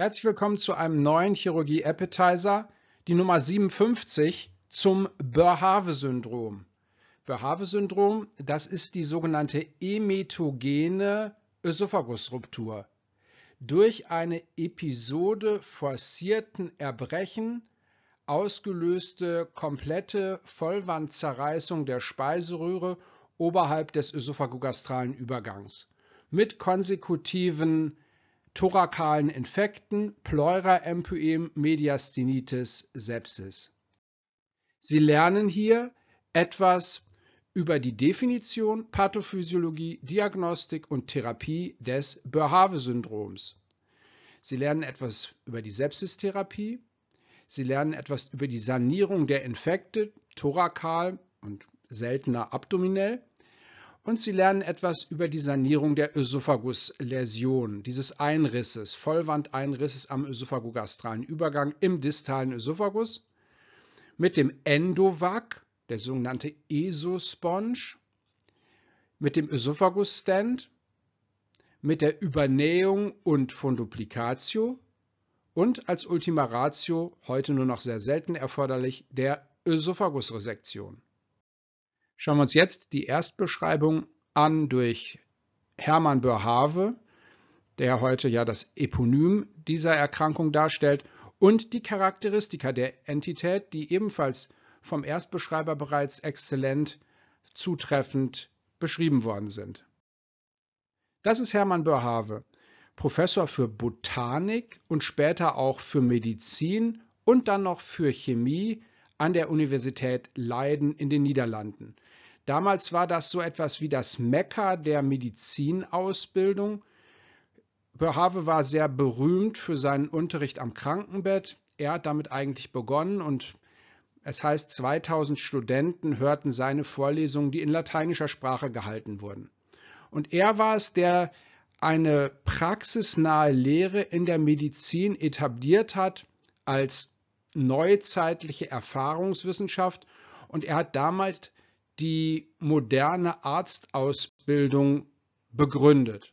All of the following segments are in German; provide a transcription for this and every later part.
Herzlich willkommen zu einem neuen Chirurgie Appetizer, die Nummer 57 zum Börhave-Syndrom. Börhave-Syndrom, das ist die sogenannte emetogene Ösophagusruptur. Durch eine Episode forcierten Erbrechen ausgelöste komplette Vollwandzerreißung der Speiseröhre oberhalb des ösophagogastralen Übergangs mit konsekutiven thorakalen Infekten, Pleuraemphysem, Mediastinitis, Sepsis. Sie lernen hier etwas über die Definition, Pathophysiologie, Diagnostik und Therapie des Boerhaave-Syndroms. Sie lernen etwas über die Sepsistherapie. Sie lernen etwas über die Sanierung der Infekte, thorakal und seltener abdominell. Und Sie lernen etwas über die Sanierung der Ösophagusläsion, dieses Einrisses, Vollwandeinrisses am ösophagogastralen Übergang im distalen Ösophagus mit dem Endovac, der sogenannte Esosponge, mit dem Ösophagusstand, mit der Übernähung und Funduplicatio und als Ultima Ratio, heute nur noch sehr selten erforderlich, der Ösophagusresektion. Schauen wir uns jetzt die Erstbeschreibung an durch Hermann Börhave, der heute ja das Eponym dieser Erkrankung darstellt, und die Charakteristika der Entität, die ebenfalls vom Erstbeschreiber bereits exzellent zutreffend beschrieben worden sind. Das ist Hermann Börhave, Professor für Botanik und später auch für Medizin und dann noch für Chemie an der Universität Leiden in den Niederlanden. Damals war das so etwas wie das Mekka der Medizinausbildung. Have war sehr berühmt für seinen Unterricht am Krankenbett. Er hat damit eigentlich begonnen und es heißt, 2000 Studenten hörten seine Vorlesungen, die in lateinischer Sprache gehalten wurden. Und er war es, der eine praxisnahe Lehre in der Medizin etabliert hat als neuzeitliche Erfahrungswissenschaft. Und er hat damals die moderne Arztausbildung begründet.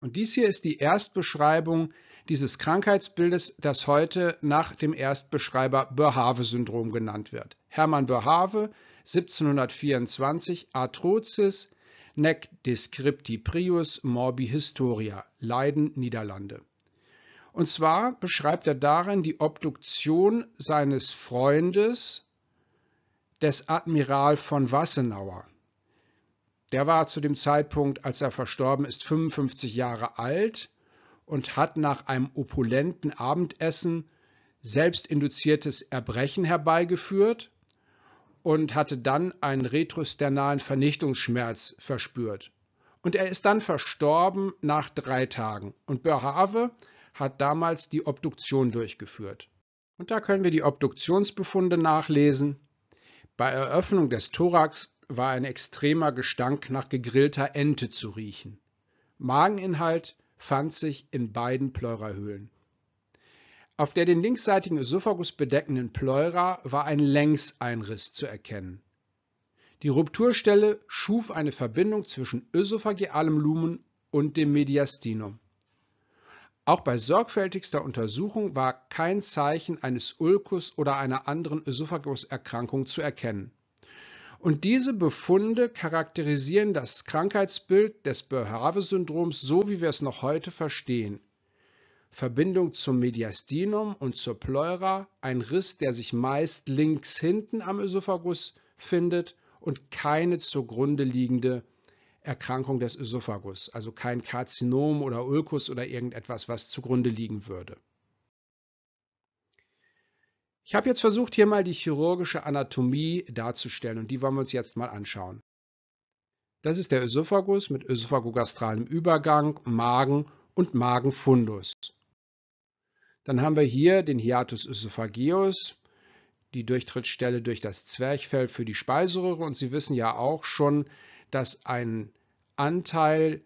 Und dies hier ist die Erstbeschreibung dieses Krankheitsbildes, das heute nach dem Erstbeschreiber Boerhaave-Syndrom genannt wird. Hermann Boerhaave, 1724, Arthrosis, nec descripti prius morbi historia, Leiden, Niederlande. Und zwar beschreibt er darin die Obduktion seines Freundes des Admiral von Wassenauer. Der war zu dem Zeitpunkt, als er verstorben ist, 55 Jahre alt und hat nach einem opulenten Abendessen selbst induziertes Erbrechen herbeigeführt und hatte dann einen retrosternalen Vernichtungsschmerz verspürt. Und er ist dann verstorben nach drei Tagen. Und Behave hat damals die Obduktion durchgeführt. Und da können wir die Obduktionsbefunde nachlesen. Bei Eröffnung des Thorax war ein extremer Gestank nach gegrillter Ente zu riechen. Mageninhalt fand sich in beiden Pleurahöhlen. Auf der den linksseitigen Esophagus bedeckenden Pleura war ein Längseinriss zu erkennen. Die Rupturstelle schuf eine Verbindung zwischen ösophagealem Lumen und dem Mediastinum. Auch bei sorgfältigster Untersuchung war kein Zeichen eines Ulkus oder einer anderen Ösophagus-Erkrankung zu erkennen. Und diese Befunde charakterisieren das Krankheitsbild des Behrave-Syndroms so, wie wir es noch heute verstehen. Verbindung zum Mediastinum und zur Pleura, ein Riss, der sich meist links hinten am Ösophagus findet und keine zugrunde liegende Erkrankung des Ösophagus, also kein Karzinom oder Ulkus oder irgendetwas, was zugrunde liegen würde. Ich habe jetzt versucht, hier mal die chirurgische Anatomie darzustellen und die wollen wir uns jetzt mal anschauen. Das ist der Ösophagus mit ösophagogastralem Übergang, Magen und Magenfundus. Dann haben wir hier den Hiatus ösophageus, die Durchtrittsstelle durch das Zwerchfell für die Speiseröhre und Sie wissen ja auch schon, dass ein Anteil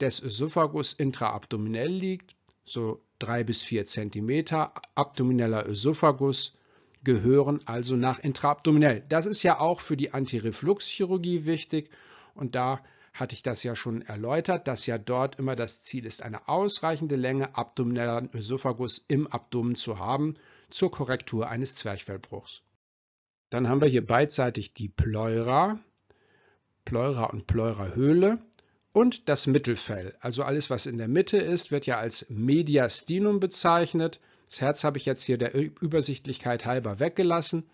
des Ösophagus intraabdominell liegt, so drei bis vier Zentimeter abdomineller Ösophagus gehören also nach intraabdominell. Das ist ja auch für die Antirefluxchirurgie wichtig und da hatte ich das ja schon erläutert, dass ja dort immer das Ziel ist, eine ausreichende Länge abdominellen Ösophagus im Abdomen zu haben zur Korrektur eines Zwerchfellbruchs. Dann haben wir hier beidseitig die Pleura, Pleura und Pleurahöhle und das Mittelfell. Also alles, was in der Mitte ist, wird ja als Mediastinum bezeichnet. Das Herz habe ich jetzt hier der Übersichtlichkeit halber weggelassen.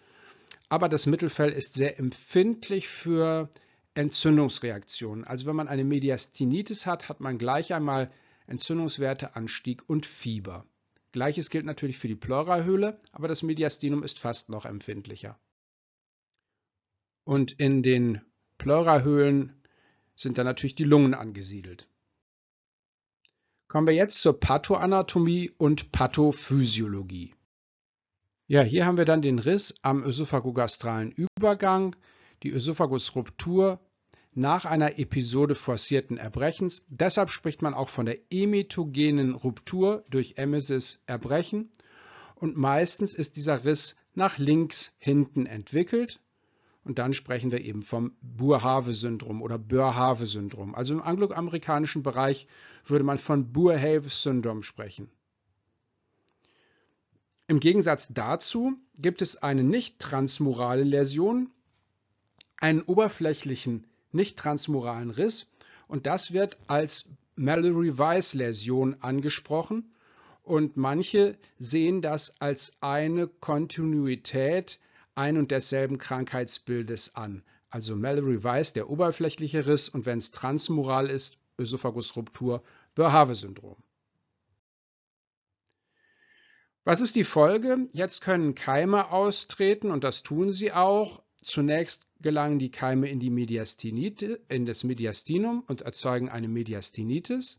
Aber das Mittelfell ist sehr empfindlich für Entzündungsreaktionen. Also wenn man eine Mediastinitis hat, hat man gleich einmal Entzündungswerteanstieg und Fieber. Gleiches gilt natürlich für die Pleurahöhle, aber das Mediastinum ist fast noch empfindlicher. Und in den Pleurahöhlen sind dann natürlich die Lungen angesiedelt. Kommen wir jetzt zur Pathoanatomie und Pathophysiologie. Ja, hier haben wir dann den Riss am ösophagogastralen Übergang, die Ösophagusruptur nach einer Episode forcierten Erbrechens. Deshalb spricht man auch von der emetogenen Ruptur durch Emesis Erbrechen. Und meistens ist dieser Riss nach links hinten entwickelt. Und dann sprechen wir eben vom Boerhaave-Syndrom oder Boerhaave-Syndrom. Also im angloamerikanischen Bereich würde man von Boerhaave-Syndrom sprechen. Im Gegensatz dazu gibt es eine nicht transmorale Läsion, einen oberflächlichen nicht transmoralen Riss und das wird als Mallory Weiss Läsion angesprochen und manche sehen das als eine Kontinuität ein und desselben Krankheitsbildes an. Also Mallory Weiss, der oberflächliche Riss und wenn es transmural ist, Ösophagusruptur, Börhave-Syndrom. Was ist die Folge? Jetzt können Keime austreten und das tun sie auch. Zunächst gelangen die Keime in, die Mediastinite, in das Mediastinum und erzeugen eine Mediastinitis.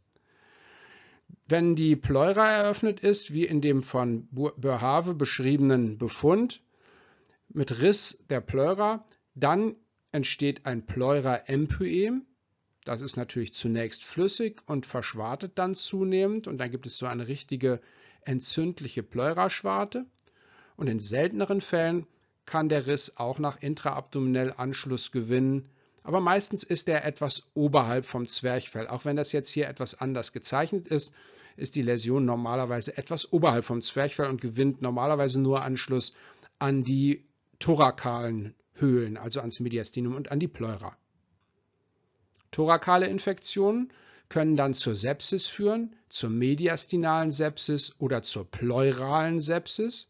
Wenn die Pleura eröffnet ist, wie in dem von Boerhaave beschriebenen Befund, mit Riss der Pleura. Dann entsteht ein Pleura-Empyem. Das ist natürlich zunächst flüssig und verschwartet dann zunehmend und dann gibt es so eine richtige entzündliche Pleuraschwarte. Und in selteneren Fällen kann der Riss auch nach intraabdominell Anschluss gewinnen, aber meistens ist er etwas oberhalb vom Zwerchfell. Auch wenn das jetzt hier etwas anders gezeichnet ist, ist die Läsion normalerweise etwas oberhalb vom Zwerchfell und gewinnt normalerweise nur Anschluss an die thorakalen Höhlen, also ans Mediastinum und an die Pleura. Thorakale Infektionen können dann zur Sepsis führen, zur mediastinalen Sepsis oder zur pleuralen Sepsis.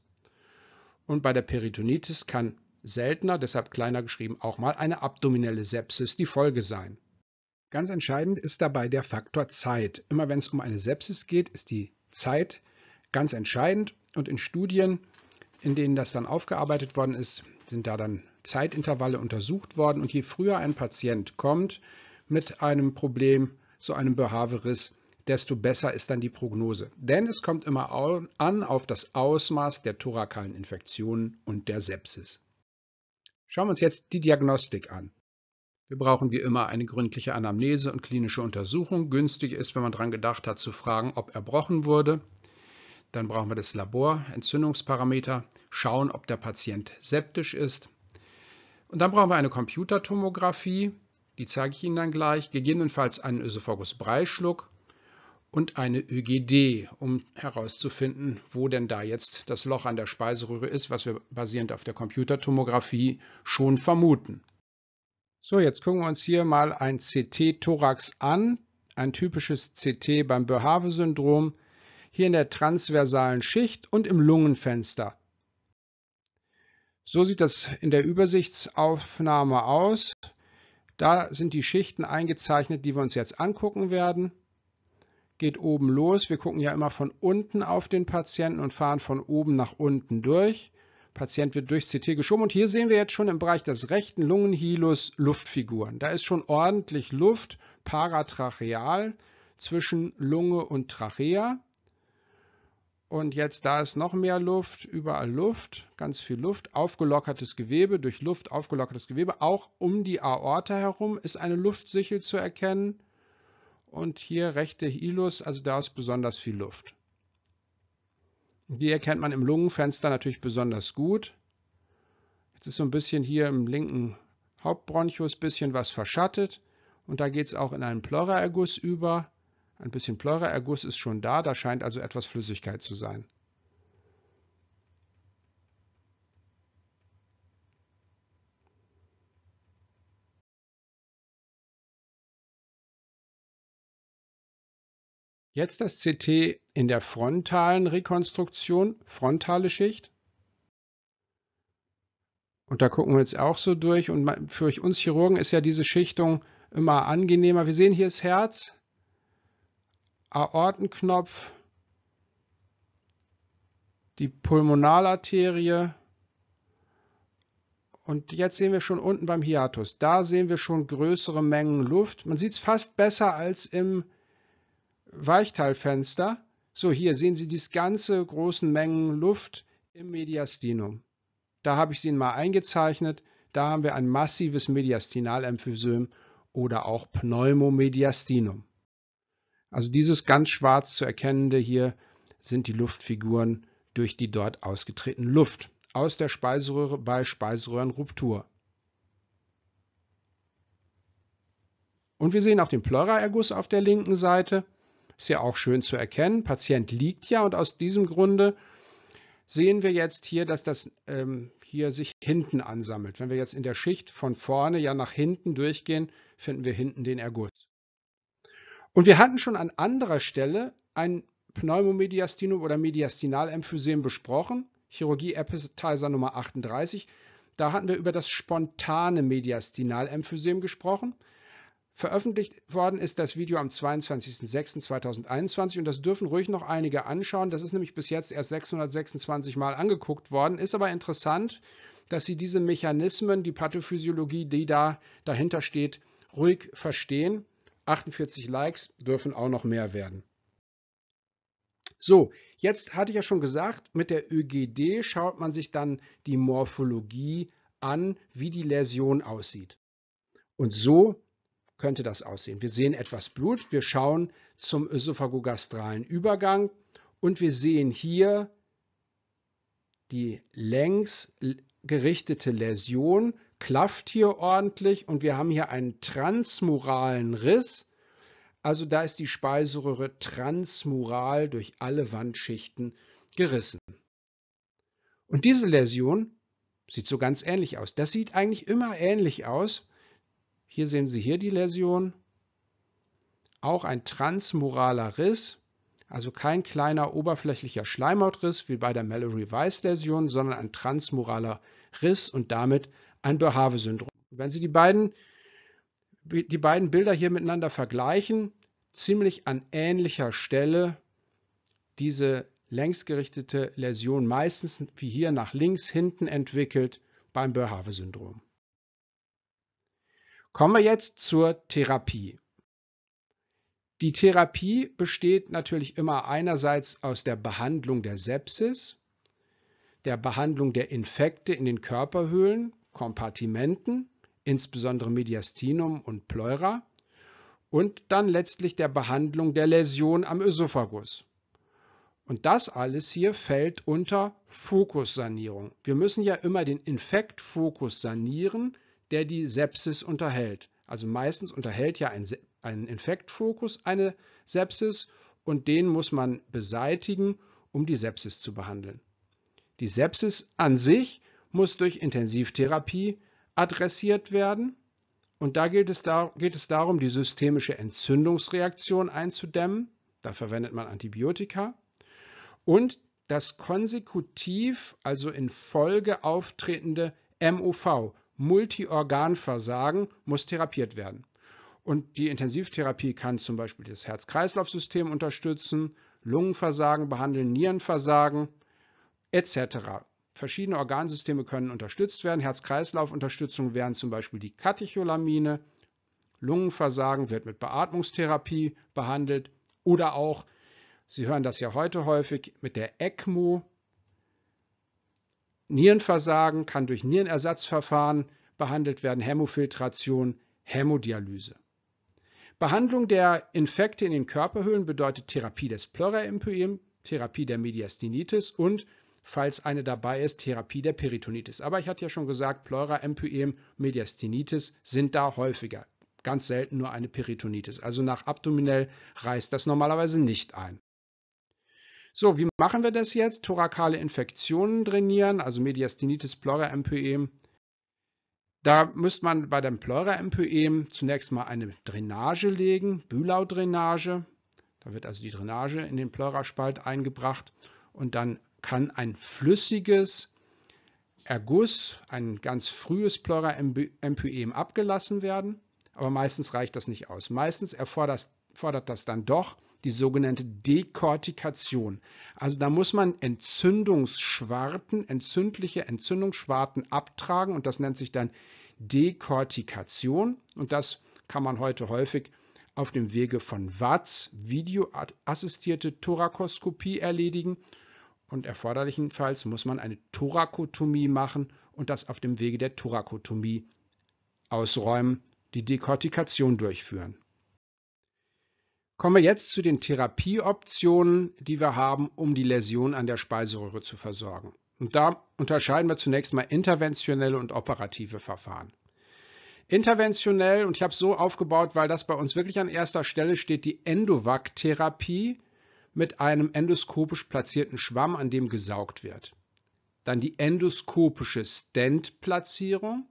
Und bei der Peritonitis kann seltener, deshalb kleiner geschrieben, auch mal eine abdominelle Sepsis die Folge sein. Ganz entscheidend ist dabei der Faktor Zeit. Immer wenn es um eine Sepsis geht, ist die Zeit ganz entscheidend und in Studien in denen das dann aufgearbeitet worden ist, sind da dann Zeitintervalle untersucht worden. Und je früher ein Patient kommt mit einem Problem, so einem Behaviorist, desto besser ist dann die Prognose. Denn es kommt immer an auf das Ausmaß der thorakalen Infektionen und der Sepsis. Schauen wir uns jetzt die Diagnostik an. Wir brauchen wie immer eine gründliche Anamnese und klinische Untersuchung. Günstig ist, wenn man daran gedacht hat, zu fragen, ob erbrochen wurde, dann brauchen wir das Labor, Entzündungsparameter, schauen, ob der Patient septisch ist. Und dann brauchen wir eine Computertomographie, die zeige ich Ihnen dann gleich, gegebenenfalls einen Ösophagus-Breischluck und eine ÖGD, um herauszufinden, wo denn da jetzt das Loch an der Speiseröhre ist, was wir basierend auf der Computertomographie schon vermuten. So, jetzt gucken wir uns hier mal ein CT-Thorax an, ein typisches CT beim Boerhaave-Syndrom hier in der transversalen Schicht und im Lungenfenster. So sieht das in der Übersichtsaufnahme aus. Da sind die Schichten eingezeichnet, die wir uns jetzt angucken werden. Geht oben los. Wir gucken ja immer von unten auf den Patienten und fahren von oben nach unten durch. Patient wird durchs CT geschoben und hier sehen wir jetzt schon im Bereich des rechten Lungenhilus Luftfiguren. Da ist schon ordentlich Luft paratracheal zwischen Lunge und Trachea. Und jetzt, da ist noch mehr Luft, überall Luft, ganz viel Luft, aufgelockertes Gewebe, durch Luft aufgelockertes Gewebe. Auch um die Aorta herum ist eine Luftsichel zu erkennen. Und hier rechte Ilus, also da ist besonders viel Luft. Die erkennt man im Lungenfenster natürlich besonders gut. Jetzt ist so ein bisschen hier im linken Hauptbronchus bisschen was verschattet. Und da geht es auch in einen Pleuraerguss über. Ein bisschen Pleuraerguss ist schon da, da scheint also etwas Flüssigkeit zu sein. Jetzt das CT in der frontalen Rekonstruktion, frontale Schicht. Und da gucken wir jetzt auch so durch. Und für uns Chirurgen ist ja diese Schichtung immer angenehmer. Wir sehen hier das Herz, Aortenknopf, die Pulmonalarterie. Und jetzt sehen wir schon unten beim Hiatus. Da sehen wir schon größere Mengen Luft. Man sieht es fast besser als im Weichteilfenster. So, hier sehen Sie diese ganze großen Mengen Luft im Mediastinum. Da habe ich sie mal eingezeichnet. Da haben wir ein massives Mediastinalemphysem oder auch Pneumomediastinum. Also dieses ganz schwarz zu erkennende hier sind die Luftfiguren durch die dort ausgetretene Luft aus der Speiseröhre bei Speiseröhrenruptur. Und wir sehen auch den Pleuraerguss auf der linken Seite. Ist ja auch schön zu erkennen. Patient liegt ja und aus diesem Grunde sehen wir jetzt hier, dass das ähm, hier sich hinten ansammelt. Wenn wir jetzt in der Schicht von vorne ja nach hinten durchgehen, finden wir hinten den Erguss. Und wir hatten schon an anderer Stelle ein Pneumomediastinum oder Mediastinalemphysem besprochen, Chirurgie Appetizer Nummer 38. Da hatten wir über das spontane Mediastinalemphysem gesprochen. Veröffentlicht worden ist das Video am 22.06.2021 und das dürfen ruhig noch einige anschauen. Das ist nämlich bis jetzt erst 626 Mal angeguckt worden, ist aber interessant, dass Sie diese Mechanismen, die Pathophysiologie, die da dahinter steht, ruhig verstehen 48 Likes dürfen auch noch mehr werden. So, jetzt hatte ich ja schon gesagt, mit der ÖGD schaut man sich dann die Morphologie an, wie die Läsion aussieht. Und so könnte das aussehen. Wir sehen etwas Blut, wir schauen zum ösophagogastralen Übergang und wir sehen hier die längs gerichtete Läsion klafft hier ordentlich und wir haben hier einen transmuralen Riss. Also da ist die Speiseröhre transmural durch alle Wandschichten gerissen. Und diese Läsion sieht so ganz ähnlich aus. Das sieht eigentlich immer ähnlich aus. Hier sehen Sie hier die Läsion. Auch ein transmuraler Riss, also kein kleiner oberflächlicher Schleimhautriss wie bei der Mallory-Weiss-Läsion, sondern ein transmuraler Riss und damit ein Boerhaave-Syndrom. Wenn Sie die beiden, die beiden Bilder hier miteinander vergleichen, ziemlich an ähnlicher Stelle diese längsgerichtete Läsion meistens wie hier nach links hinten entwickelt beim Boerhaave-Syndrom. Kommen wir jetzt zur Therapie. Die Therapie besteht natürlich immer einerseits aus der Behandlung der Sepsis, der Behandlung der Infekte in den Körperhöhlen, Kompartimenten, insbesondere Mediastinum und Pleura, und dann letztlich der Behandlung der Läsion am Ösophagus. Und das alles hier fällt unter Fokussanierung. Wir müssen ja immer den Infektfokus sanieren, der die Sepsis unterhält. Also meistens unterhält ja ein, ein Infektfokus eine Sepsis und den muss man beseitigen, um die Sepsis zu behandeln. Die Sepsis an sich muss durch Intensivtherapie adressiert werden. Und da geht es, da, geht es darum, die systemische Entzündungsreaktion einzudämmen. Da verwendet man Antibiotika. Und das konsekutiv, also in Folge auftretende MOV, Multiorganversagen, muss therapiert werden. Und die Intensivtherapie kann zum Beispiel das Herz-Kreislauf-System unterstützen, Lungenversagen behandeln, Nierenversagen etc verschiedene Organsysteme können unterstützt werden. Herz-Kreislauf-Unterstützung wären zum Beispiel die Katecholamine. Lungenversagen wird mit Beatmungstherapie behandelt oder auch, Sie hören das ja heute häufig, mit der ECMO. Nierenversagen kann durch Nierenersatzverfahren behandelt werden, Hämofiltration, Hämodialyse. Behandlung der Infekte in den Körperhöhlen bedeutet Therapie des Pleuraemphysem, Therapie der Mediastinitis und falls eine dabei ist, Therapie der Peritonitis. Aber ich hatte ja schon gesagt, Pleura, Empyem, Mediastinitis sind da häufiger. Ganz selten nur eine Peritonitis. Also nach abdominell reißt das normalerweise nicht ein. So, wie machen wir das jetzt? Thorakale Infektionen trainieren, also Mediastinitis, Pleura, Empyem. Da müsste man bei dem Pleura-Empyem zunächst mal eine Drainage legen, Bülau-Drainage. Da wird also die Drainage in den Pleuraspalt eingebracht und dann kann ein flüssiges Erguss, ein ganz frühes Pleura-Empyem abgelassen werden, aber meistens reicht das nicht aus. Meistens erfordert fordert das dann doch die sogenannte Dekortikation. Also da muss man Entzündungsschwarten, entzündliche Entzündungsschwarten abtragen und das nennt sich dann Dekortikation und das kann man heute häufig auf dem Wege von VATS, videoassistierte Thorakoskopie erledigen und erforderlichenfalls muss man eine Thorakotomie machen und das auf dem Wege der Thorakotomie ausräumen, die Dekortikation durchführen. Kommen wir jetzt zu den Therapieoptionen, die wir haben, um die Läsion an der Speiseröhre zu versorgen. Und da unterscheiden wir zunächst mal interventionelle und operative Verfahren. Interventionell, und ich habe es so aufgebaut, weil das bei uns wirklich an erster Stelle steht, die Endovac-Therapie, mit einem endoskopisch platzierten Schwamm, an dem gesaugt wird. Dann die endoskopische Stent-Platzierung.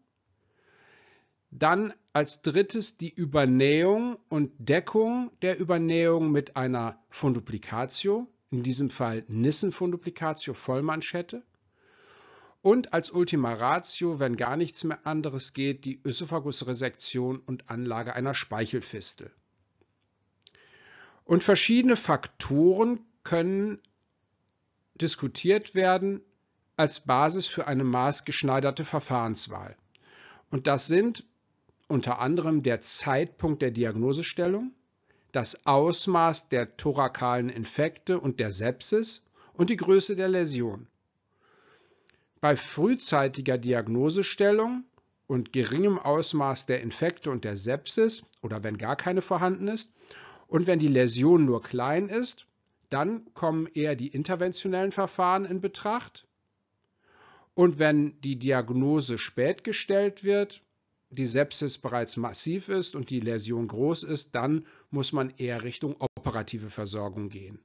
Dann als drittes die Übernähung und Deckung der Übernähung mit einer Funduplicatio, in diesem Fall Nissen Funduplicatio Vollmanschette. Und als Ultima Ratio, wenn gar nichts mehr anderes geht, die Ösophagusresektion und Anlage einer Speichelfistel. Und verschiedene Faktoren können diskutiert werden als Basis für eine maßgeschneiderte Verfahrenswahl. Und das sind unter anderem der Zeitpunkt der Diagnosestellung, das Ausmaß der thorakalen Infekte und der Sepsis und die Größe der Läsion. Bei frühzeitiger Diagnosestellung und geringem Ausmaß der Infekte und der Sepsis oder wenn gar keine vorhanden ist, und wenn die Läsion nur klein ist, dann kommen eher die interventionellen Verfahren in Betracht. Und wenn die Diagnose spät gestellt wird, die Sepsis bereits massiv ist und die Läsion groß ist, dann muss man eher Richtung operative Versorgung gehen.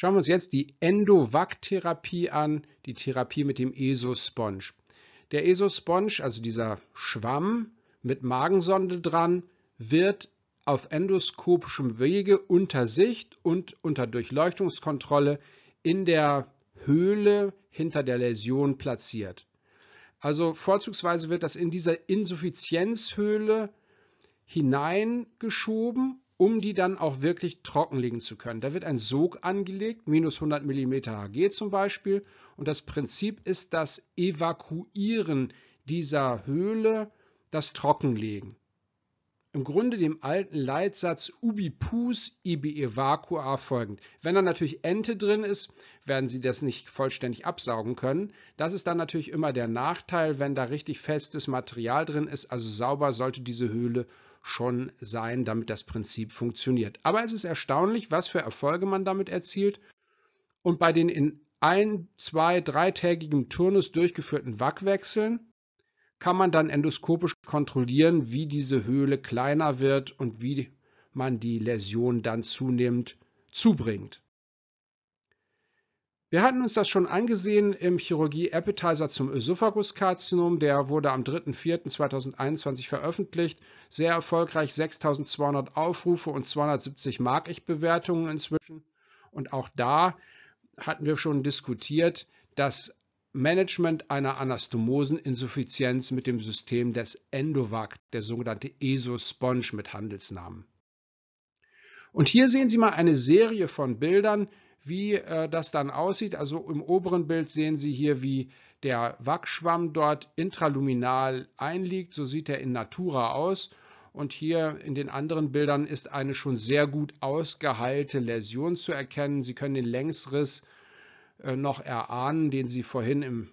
Schauen wir uns jetzt die Endovac-Therapie an, die Therapie mit dem ESO-Sponge. Der ESO-Sponge, also dieser Schwamm mit Magensonde dran, wird auf endoskopischem Wege unter Sicht und unter Durchleuchtungskontrolle in der Höhle hinter der Läsion platziert. Also vorzugsweise wird das in dieser Insuffizienzhöhle hineingeschoben um die dann auch wirklich trocken zu können. Da wird ein Sog angelegt, minus 100 mm HG zum Beispiel. Und das Prinzip ist das Evakuieren dieser Höhle, das Trockenlegen. Im Grunde dem alten Leitsatz ubi pus ibi evacua folgend. Wenn da natürlich Ente drin ist, werden sie das nicht vollständig absaugen können. Das ist dann natürlich immer der Nachteil, wenn da richtig festes Material drin ist. Also sauber sollte diese Höhle schon sein, damit das Prinzip funktioniert. Aber es ist erstaunlich, was für Erfolge man damit erzielt. Und bei den in ein, zwei, dreitägigem Turnus durchgeführten Wackwechseln kann man dann endoskopisch kontrollieren, wie diese Höhle kleiner wird und wie man die Läsion dann zunehmend zubringt. Wir hatten uns das schon angesehen im Chirurgie-Appetizer zum Ösophaguskarzinom. Der wurde am 3.4.2021 veröffentlicht. Sehr erfolgreich, 6200 Aufrufe und 270 Mark-Ich-Bewertungen inzwischen. Und auch da hatten wir schon diskutiert, dass Management einer Anastomoseninsuffizienz mit dem System des Endovac, der sogenannte ESO-Sponge mit Handelsnamen. Und hier sehen Sie mal eine Serie von Bildern, wie äh, das dann aussieht. Also im oberen Bild sehen Sie hier, wie der Wachschwamm dort intraluminal einliegt. So sieht er in Natura aus. Und hier in den anderen Bildern ist eine schon sehr gut ausgeheilte Läsion zu erkennen. Sie können den Längsriss äh, noch erahnen, den Sie vorhin im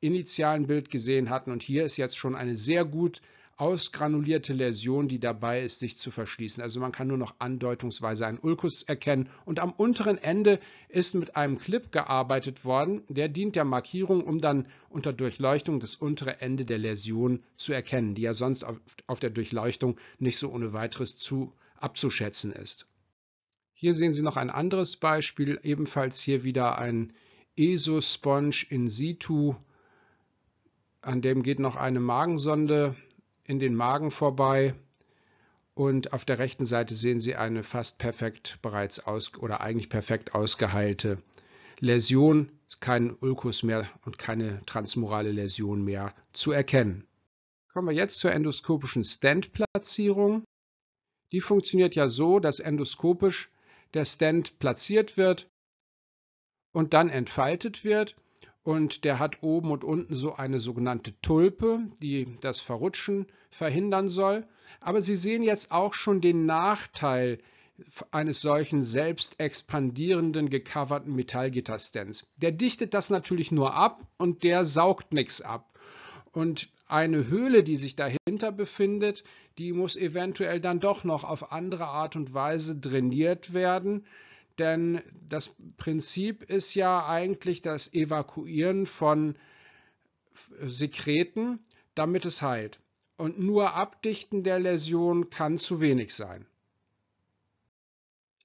initialen Bild gesehen hatten. Und hier ist jetzt schon eine sehr gut ausgeheilte ausgranulierte Läsion, die dabei ist, sich zu verschließen. Also man kann nur noch andeutungsweise einen Ulkus erkennen. Und am unteren Ende ist mit einem Clip gearbeitet worden. Der dient der Markierung, um dann unter Durchleuchtung das untere Ende der Läsion zu erkennen, die ja sonst auf, auf der Durchleuchtung nicht so ohne weiteres zu abzuschätzen ist. Hier sehen Sie noch ein anderes Beispiel, ebenfalls hier wieder ein ESO-Sponge in situ. An dem geht noch eine Magensonde in den Magen vorbei und auf der rechten Seite sehen Sie eine fast perfekt bereits aus oder eigentlich perfekt ausgeheilte Läsion, kein Ulkus mehr und keine transmorale Läsion mehr zu erkennen. Kommen wir jetzt zur endoskopischen Stent-Platzierung. Die funktioniert ja so, dass endoskopisch der Stent platziert wird und dann entfaltet wird und der hat oben und unten so eine sogenannte Tulpe, die das Verrutschen verhindern soll. Aber Sie sehen jetzt auch schon den Nachteil eines solchen selbst expandierenden gecoverten Metallgitterstands. Der dichtet das natürlich nur ab und der saugt nichts ab. Und eine Höhle, die sich dahinter befindet, die muss eventuell dann doch noch auf andere Art und Weise drainiert werden, denn das Prinzip ist ja eigentlich das Evakuieren von Sekreten, damit es heilt. Und nur Abdichten der Läsion kann zu wenig sein.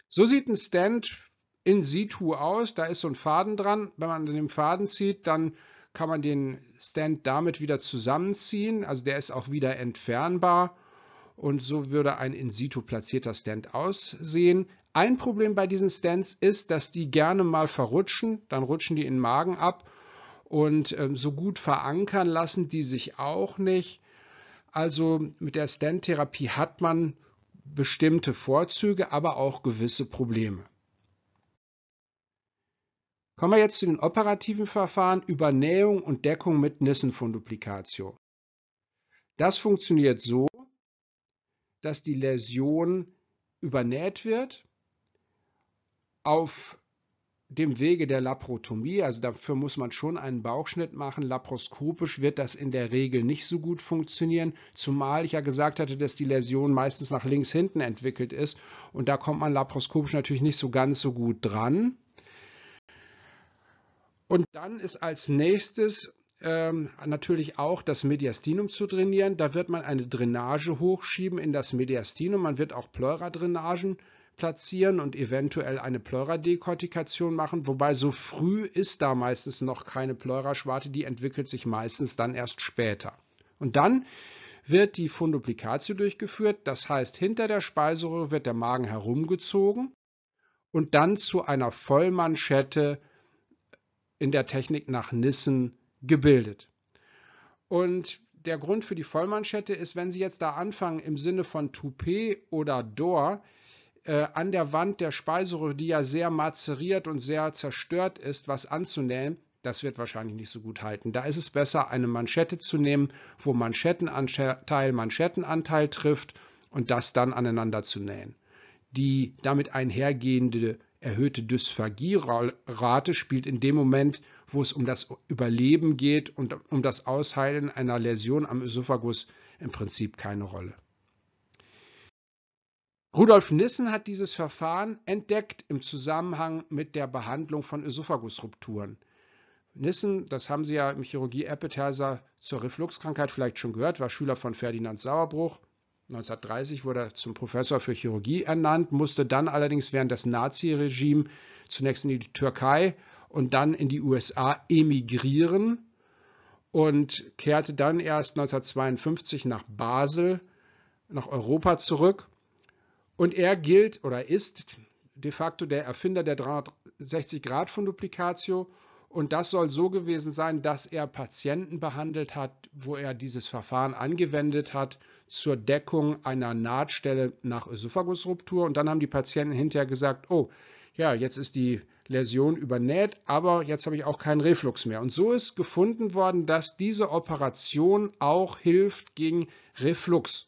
So sieht ein Stand in situ aus. Da ist so ein Faden dran. Wenn man an dem Faden zieht, dann kann man den Stand damit wieder zusammenziehen. Also der ist auch wieder entfernbar. Und so würde ein in situ platzierter Stand aussehen. Ein Problem bei diesen Stents ist, dass die gerne mal verrutschen, dann rutschen die in den Magen ab und ähm, so gut verankern lassen die sich auch nicht. Also mit der Stent-Therapie hat man bestimmte Vorzüge, aber auch gewisse Probleme. Kommen wir jetzt zu den operativen Verfahren Übernähung und Deckung mit Nissen-Funduplikatio. Das funktioniert so, dass die Läsion übernäht wird auf dem Wege der Laprotomie, also dafür muss man schon einen Bauchschnitt machen. Laproskopisch wird das in der Regel nicht so gut funktionieren, zumal ich ja gesagt hatte, dass die Läsion meistens nach links hinten entwickelt ist und da kommt man laproskopisch natürlich nicht so ganz so gut dran. Und dann ist als nächstes ähm, natürlich auch das Mediastinum zu trainieren. Da wird man eine Drainage hochschieben in das Mediastinum. Man wird auch Pleuradrainagen platzieren und eventuell eine Pleuradekortikation machen. Wobei so früh ist da meistens noch keine Pleuraschwarte, die entwickelt sich meistens dann erst später. Und dann wird die Funduplikatio durchgeführt, das heißt hinter der Speiseröhre wird der Magen herumgezogen und dann zu einer Vollmanschette in der Technik nach Nissen gebildet. Und der Grund für die Vollmanschette ist, wenn Sie jetzt da anfangen im Sinne von Toupet oder Dor, äh, an der Wand der Speiseröhre, die ja sehr mazeriert und sehr zerstört ist, was anzunähen, das wird wahrscheinlich nicht so gut halten. Da ist es besser, eine Manschette zu nehmen, wo Manschettenanteil Manschettenanteil trifft und das dann aneinander zu nähen. Die damit einhergehende erhöhte Dysphagierate spielt in dem Moment, wo es um das Überleben geht und um das Ausheilen einer Läsion am Esophagus im Prinzip keine Rolle. Rudolf Nissen hat dieses Verfahren entdeckt im Zusammenhang mit der Behandlung von Ösophagusrupturen. Nissen, das haben Sie ja im Chirurgie Appetizer zur Refluxkrankheit vielleicht schon gehört, war Schüler von Ferdinand Sauerbruch. 1930 wurde er zum Professor für Chirurgie ernannt, musste dann allerdings während des Naziregime zunächst in die Türkei und dann in die USA emigrieren und kehrte dann erst 1952 nach Basel, nach Europa zurück und er gilt oder ist de facto der Erfinder der 360-Grad-Funduplikatio. Und das soll so gewesen sein, dass er Patienten behandelt hat, wo er dieses Verfahren angewendet hat zur Deckung einer Nahtstelle nach Ösophagusruptur. Und dann haben die Patienten hinterher gesagt, oh, ja, jetzt ist die Läsion übernäht, aber jetzt habe ich auch keinen Reflux mehr. Und so ist gefunden worden, dass diese Operation auch hilft gegen Reflux,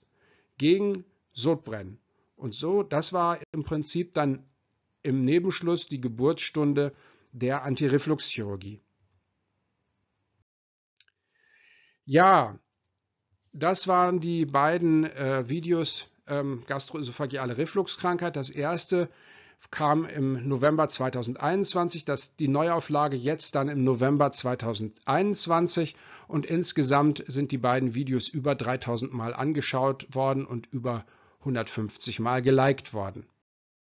gegen Sodbrennen. Und so, das war im Prinzip dann im Nebenschluss die Geburtsstunde der Antirefluxchirurgie. Ja, das waren die beiden äh, Videos ähm, gastroesophageale Refluxkrankheit. Das erste kam im November 2021, das, die Neuauflage jetzt dann im November 2021 und insgesamt sind die beiden Videos über 3000 Mal angeschaut worden und über 100. 150 Mal geliked worden.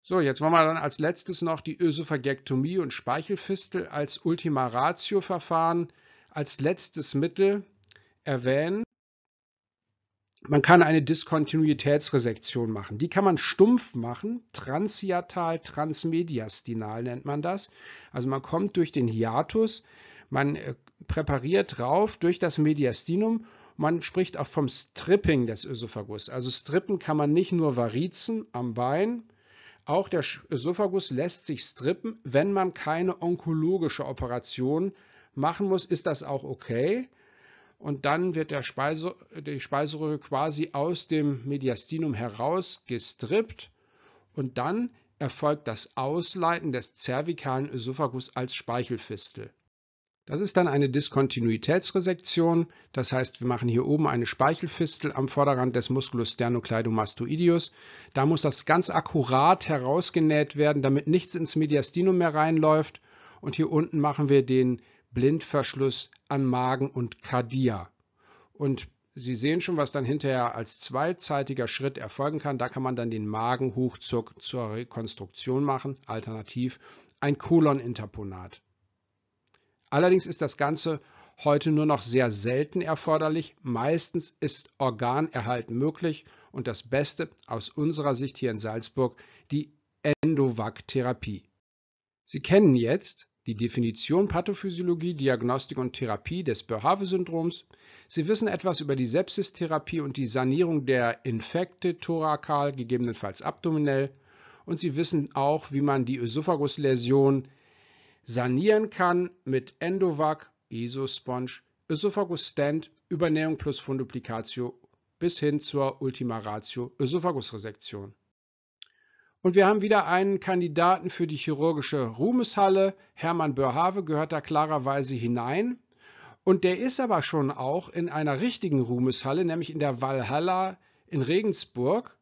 So, jetzt wollen wir dann als letztes noch die Ösophagektomie und Speichelfistel als Ultima Ratio-Verfahren als letztes Mittel erwähnen. Man kann eine Diskontinuitätsresektion machen. Die kann man stumpf machen, transiatal, transmediastinal nennt man das. Also man kommt durch den Hiatus, man äh, präpariert drauf durch das Mediastinum man spricht auch vom Stripping des Ösophagus. Also strippen kann man nicht nur Varizen am Bein, auch der Ösophagus lässt sich strippen. Wenn man keine onkologische Operation machen muss, ist das auch okay. Und dann wird der Speise, die Speiseröhre quasi aus dem Mediastinum heraus gestrippt und dann erfolgt das Ausleiten des zervikalen Ösophagus als Speichelfistel. Das ist dann eine Diskontinuitätsresektion, das heißt, wir machen hier oben eine Speichelfistel am Vorderrand des Musculus sternocleidomastoideus. Da muss das ganz akkurat herausgenäht werden, damit nichts ins Mediastinum mehr reinläuft. Und hier unten machen wir den Blindverschluss an Magen und Kardia. Und Sie sehen schon, was dann hinterher als zweizeitiger Schritt erfolgen kann. Da kann man dann den Magenhochzug zur Rekonstruktion machen, alternativ ein Koloninterponat. Allerdings ist das Ganze heute nur noch sehr selten erforderlich. Meistens ist Organerhalt möglich und das Beste aus unserer Sicht hier in Salzburg die Endovac-Therapie. Sie kennen jetzt die Definition Pathophysiologie, Diagnostik und Therapie des Boerhaave-Syndroms. Sie wissen etwas über die Sepsis-Therapie und die Sanierung der Infekte thorakal, gegebenenfalls abdominell. Und Sie wissen auch, wie man die Ösophagusläsion sanieren kann mit Endovac, Isosponge, Ösophagusstand, Übernährung plus Funduplikatio bis hin zur Ultima Ratio Esophagus Resektion. Und wir haben wieder einen Kandidaten für die chirurgische Ruhmeshalle. Hermann Börhave gehört da klarerweise hinein. Und der ist aber schon auch in einer richtigen Ruhmeshalle, nämlich in der Walhalla in Regensburg.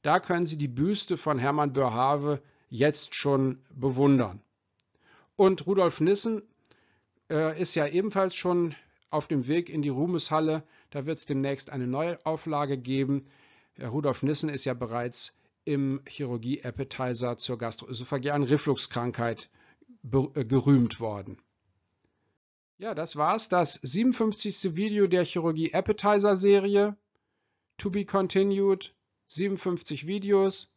Da können Sie die Büste von Hermann Börhave jetzt schon bewundern. Und Rudolf Nissen äh, ist ja ebenfalls schon auf dem Weg in die Ruhmeshalle. Da wird es demnächst eine Neuauflage geben. Herr äh, Rudolf Nissen ist ja bereits im Chirurgie-Appetizer zur gastroösophagealen Refluxkrankheit äh, gerühmt worden. Ja, das war's, das 57. Video der Chirurgie-Appetizer-Serie. To be continued, 57 Videos,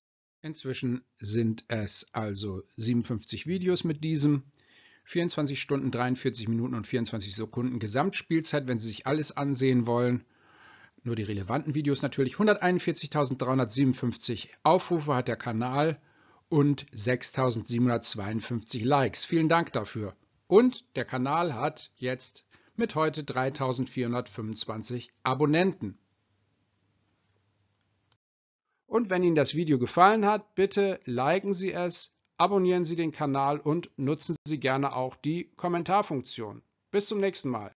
Inzwischen sind es also 57 Videos mit diesem. 24 Stunden, 43 Minuten und 24 Sekunden Gesamtspielzeit, wenn Sie sich alles ansehen wollen. Nur die relevanten Videos natürlich. 141.357 Aufrufe hat der Kanal und 6.752 Likes. Vielen Dank dafür. Und der Kanal hat jetzt mit heute 3.425 Abonnenten. Und wenn Ihnen das Video gefallen hat, bitte liken Sie es, abonnieren Sie den Kanal und nutzen Sie gerne auch die Kommentarfunktion. Bis zum nächsten Mal.